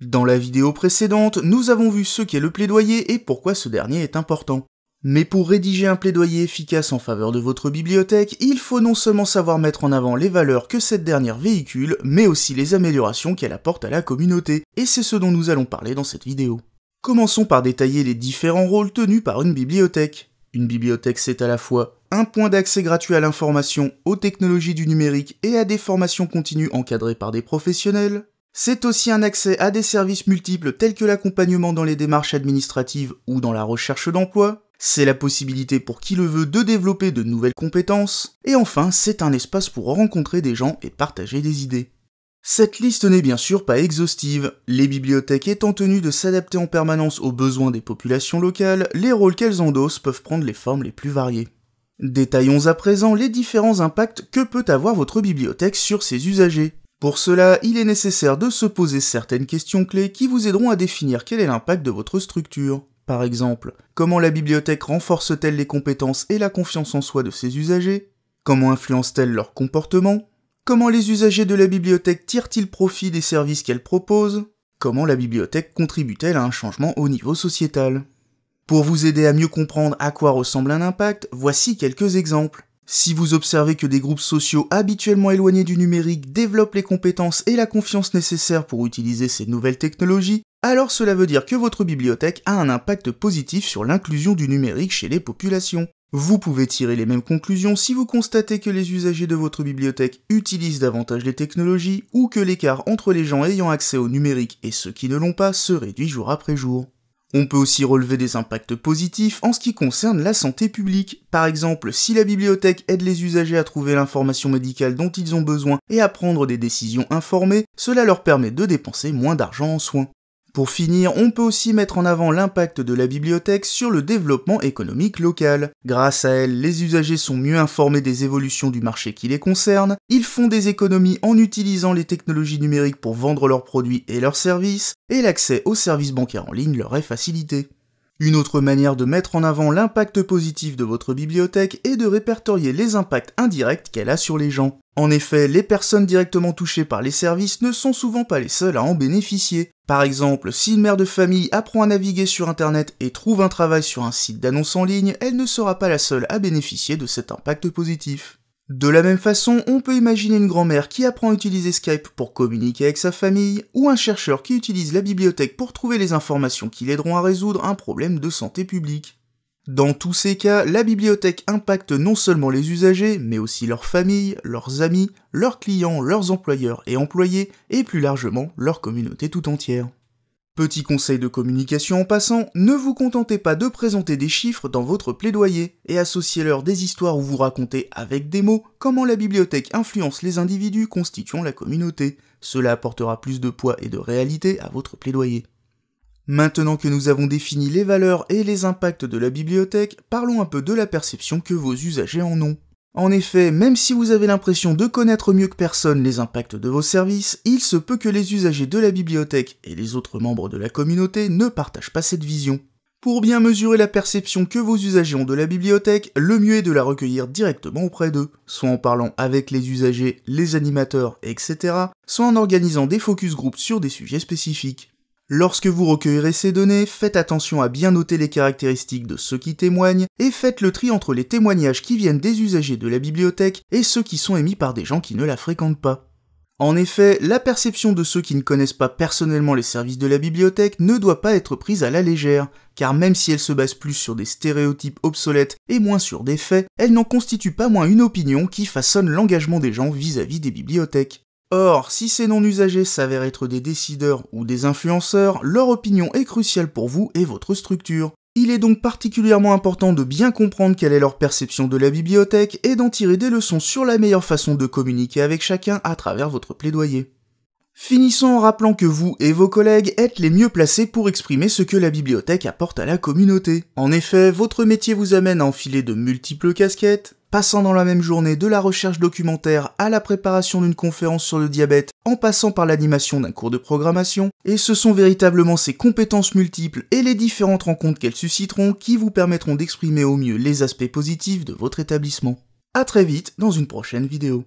Dans la vidéo précédente, nous avons vu ce qu'est le plaidoyer et pourquoi ce dernier est important. Mais pour rédiger un plaidoyer efficace en faveur de votre bibliothèque, il faut non seulement savoir mettre en avant les valeurs que cette dernière véhicule, mais aussi les améliorations qu'elle apporte à la communauté, et c'est ce dont nous allons parler dans cette vidéo. Commençons par détailler les différents rôles tenus par une bibliothèque. Une bibliothèque, c'est à la fois un point d'accès gratuit à l'information, aux technologies du numérique et à des formations continues encadrées par des professionnels, c'est aussi un accès à des services multiples tels que l'accompagnement dans les démarches administratives ou dans la recherche d'emploi. C'est la possibilité pour qui le veut de développer de nouvelles compétences. Et enfin, c'est un espace pour rencontrer des gens et partager des idées. Cette liste n'est bien sûr pas exhaustive, les bibliothèques étant tenues de s'adapter en permanence aux besoins des populations locales, les rôles qu'elles endossent peuvent prendre les formes les plus variées. Détaillons à présent les différents impacts que peut avoir votre bibliothèque sur ses usagers. Pour cela, il est nécessaire de se poser certaines questions clés qui vous aideront à définir quel est l'impact de votre structure. Par exemple, comment la bibliothèque renforce-t-elle les compétences et la confiance en soi de ses usagers Comment influence-t-elle leur comportement Comment les usagers de la bibliothèque tirent-ils profit des services qu'elle propose Comment la bibliothèque contribue-t-elle à un changement au niveau sociétal Pour vous aider à mieux comprendre à quoi ressemble un impact, voici quelques exemples. Si vous observez que des groupes sociaux habituellement éloignés du numérique développent les compétences et la confiance nécessaires pour utiliser ces nouvelles technologies, alors cela veut dire que votre bibliothèque a un impact positif sur l'inclusion du numérique chez les populations. Vous pouvez tirer les mêmes conclusions si vous constatez que les usagers de votre bibliothèque utilisent davantage les technologies ou que l'écart entre les gens ayant accès au numérique et ceux qui ne l'ont pas se réduit jour après jour. On peut aussi relever des impacts positifs en ce qui concerne la santé publique. Par exemple, si la bibliothèque aide les usagers à trouver l'information médicale dont ils ont besoin et à prendre des décisions informées, cela leur permet de dépenser moins d'argent en soins. Pour finir, on peut aussi mettre en avant l'impact de la bibliothèque sur le développement économique local. Grâce à elle, les usagers sont mieux informés des évolutions du marché qui les concerne, ils font des économies en utilisant les technologies numériques pour vendre leurs produits et leurs services, et l'accès aux services bancaires en ligne leur est facilité. Une autre manière de mettre en avant l'impact positif de votre bibliothèque est de répertorier les impacts indirects qu'elle a sur les gens. En effet, les personnes directement touchées par les services ne sont souvent pas les seules à en bénéficier. Par exemple, si une mère de famille apprend à naviguer sur Internet et trouve un travail sur un site d'annonce en ligne, elle ne sera pas la seule à bénéficier de cet impact positif. De la même façon, on peut imaginer une grand-mère qui apprend à utiliser Skype pour communiquer avec sa famille, ou un chercheur qui utilise la bibliothèque pour trouver les informations qui l'aideront à résoudre un problème de santé publique. Dans tous ces cas, la bibliothèque impacte non seulement les usagers, mais aussi leurs familles, leurs amis, leurs clients, leurs employeurs et employés, et plus largement leur communauté tout entière. Petit conseil de communication en passant, ne vous contentez pas de présenter des chiffres dans votre plaidoyer et associez-leur des histoires où vous racontez avec des mots comment la bibliothèque influence les individus constituant la communauté. Cela apportera plus de poids et de réalité à votre plaidoyer. Maintenant que nous avons défini les valeurs et les impacts de la bibliothèque, parlons un peu de la perception que vos usagers en ont. En effet, même si vous avez l'impression de connaître mieux que personne les impacts de vos services, il se peut que les usagers de la bibliothèque et les autres membres de la communauté ne partagent pas cette vision. Pour bien mesurer la perception que vos usagers ont de la bibliothèque, le mieux est de la recueillir directement auprès d'eux, soit en parlant avec les usagers, les animateurs, etc., soit en organisant des focus groups sur des sujets spécifiques. Lorsque vous recueillerez ces données, faites attention à bien noter les caractéristiques de ceux qui témoignent et faites le tri entre les témoignages qui viennent des usagers de la bibliothèque et ceux qui sont émis par des gens qui ne la fréquentent pas. En effet, la perception de ceux qui ne connaissent pas personnellement les services de la bibliothèque ne doit pas être prise à la légère, car même si elle se base plus sur des stéréotypes obsolètes et moins sur des faits, elle n'en constitue pas moins une opinion qui façonne l'engagement des gens vis-à-vis des bibliothèques. Or, si ces non-usagers s'avèrent être des décideurs ou des influenceurs, leur opinion est cruciale pour vous et votre structure. Il est donc particulièrement important de bien comprendre quelle est leur perception de la bibliothèque et d'en tirer des leçons sur la meilleure façon de communiquer avec chacun à travers votre plaidoyer. Finissons en rappelant que vous et vos collègues êtes les mieux placés pour exprimer ce que la bibliothèque apporte à la communauté. En effet, votre métier vous amène à enfiler de multiples casquettes, passant dans la même journée de la recherche documentaire à la préparation d'une conférence sur le diabète, en passant par l'animation d'un cours de programmation, et ce sont véritablement ces compétences multiples et les différentes rencontres qu'elles susciteront qui vous permettront d'exprimer au mieux les aspects positifs de votre établissement. A très vite dans une prochaine vidéo.